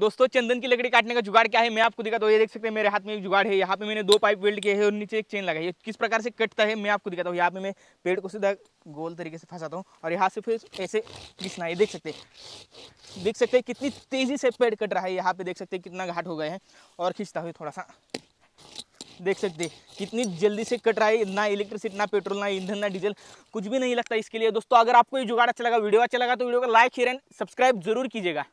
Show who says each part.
Speaker 1: दोस्तों चंदन की लकड़ी काटने का जुगाड़ क्या है मैं आपको दिखाता हूँ ये देख सकते हैं मेरे हाथ में एक जुगाड़ है यहाँ पे मैंने दो पाइप वेल्ड किए हैं और नीचे एक चेन लगाई है किस प्रकार से कटता है मैं आपको दिखाता हूँ यहाँ पे मैं पेड़ को सीधा गोल तरीके से फंसाता हूँ और यहाँ से फिर ऐसे घिसना है देख सकते देख सकते हैं कितनी तेज़ी से पेड़ कट रहा है यहाँ पे देख सकते हैं कितना घाट हो गए हैं और खींचता हुआ थोड़ा सा देख सकते कितनी जल्दी से कट रहा है ना इलेक्ट्रिसिटी ना पेट्रोल ना ईंधन ना डीजल कुछ भी नहीं लगता इसके लिए दोस्तों अगर आपको ये जुगाड़ अच्छा लगा वीडियो अच्छा लगा तो वीडियो को लाइक शेयर एंड सब्सक्राइब जरूर कीजिएगा